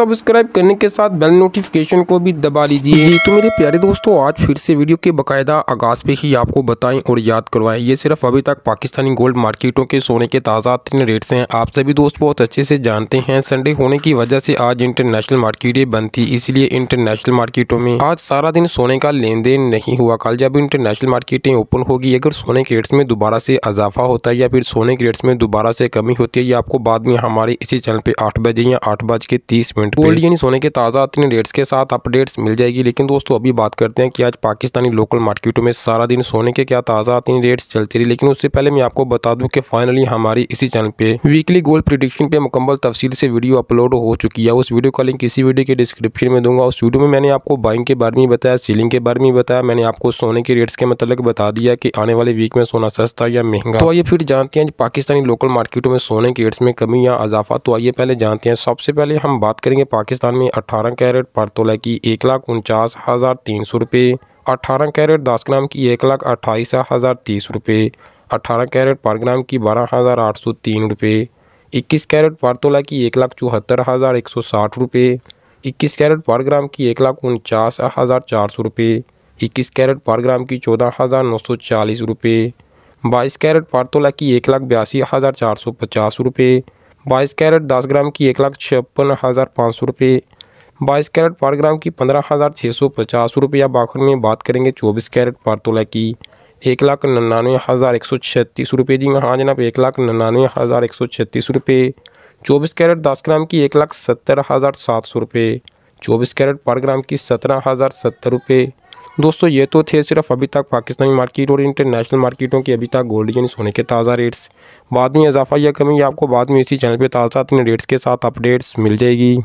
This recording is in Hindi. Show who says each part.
Speaker 1: सब्सक्राइब करने के साथ बेल नोटिफिकेशन को भी दबा लीजिए तो मेरे प्यारे दोस्तों आज फिर से वीडियो के बकायदा आगाज पे ही आपको बताएं और याद करवाएं ये सिर्फ अभी तक पाकिस्तानी गोल्ड मार्केटों के सोने के ताज़ा तीन से हैं आप सभी दोस्त बहुत अच्छे से जानते हैं संडे होने की वजह से आज इंटरनेशनल मार्केटें बंद थी इसलिए इंटरनेशनल मार्केटों में आज सारा दिन सोने का लेन देन नहीं हुआ कल जब इंटरनेशनल मार्केटें ओपन होगी अगर सोने के रेट्स में दोबारा से इजाफा होता है या फिर सोने के रेट्स में दोबारा से कमी होती है ये आपको बाद में हमारे इसी चैनल पर आठ बजे या आठ बज के तीस मिनट फ्रंट गोल्ड यानी सोने के ताज़ा आते रेट्स के साथ अपडेट्स मिल जाएगी लेकिन दोस्तों अभी बात करते हैं कि आज पाकिस्तानी लोकल मार्केटों में सारा दिन सोने के क्या ताज़ा आती रेट्स चलती रही लेकिन उससे पहले मैं आपको बता दूं कि फाइनली हमारी इसी चैनल पे वीकली गोल्ड प्रिडिक्शन पे मुकम्मल तफसील से वीडियो अपलोड हो चुकी है उस वीडियो का लिंक इसी वीडियो के डिस्क्रिप्शन में दूंगा उस वीडियो में मैंने आपको बाइंग के बारे में बताया सीलिंग के बारे में बताया मैंने आपको सोने के रेट्स के मतलब बता दिया कि आने वाले वीक में सोना सस्ता या महंगा तो आइए फिर जानते हैं पाकिस्तानी लोकल मार्केटों में सोने के रेट्स में कमी या इजाफा तो आइए पहले जानते हैं सबसे पहले हम बात करेंगे देखेंगे पाकिस्तान में अट्ठारह कैरेट पर तोला की एक लाख उनचास हज़ार तीन सौ रुपये अट्ठारह कैरेट दस ग्राम की एक लाख अट्ठाईस हज़ार तीस रुपये अट्ठारह कैरेट पर ग्राम की बारह हज़ार आठ सौ तीन रुपये इक्कीस कैरेट पर तोला की एक लाख चौहत्तर हज़ार एक सौ साठ रुपये इक्कीस कैरेट पर ग्राम की एक लाख उनचास हज़ार चार सौ रुपये इक्कीस कैरेट पर ग्राम की चौदह हज़ार नौ सौ चालीस रुपये बाईस कैरेट पर तोला की एक लाख बयासी हज़ार चार सौ पचास रुपये बाईस कैरेट दस ग्राम की एक लाख छप्पन हज़ार पाँच सौ रुपये बाईस कैरेट पर ग्राम की पंद्रह हज़ार छः सौ पचास रुपये अब आखिर में बात करेंगे चौबीस कैरेट पर तोला की एक लाख नन्नानवे हज़ार एक सौ छत्तीस रुपये जी हाँ जनाब एक लाख नन्यानवे हज़ार एक सौ छत्तीस रुपये चौबीस कैरेट दस ग्राम की एक लाख सत्तर हज़ार सात सौ रुपये चौबीस कैरेट पर ग्राम की सत्रह हज़ार सत्तर रुपये दोस्तों ये तो थे सिर्फ अभी तक पाकिस्तानी मार्केट और इंटरनेशनल मार्केटों के अभी तक गोल्ड यानी सोने के ताज़ा रेट्स बाद में इजाफा या कमी आपको बाद में इसी चैनल पर ताज़ा अपने रेट्स के साथ अपडेट्स मिल जाएगी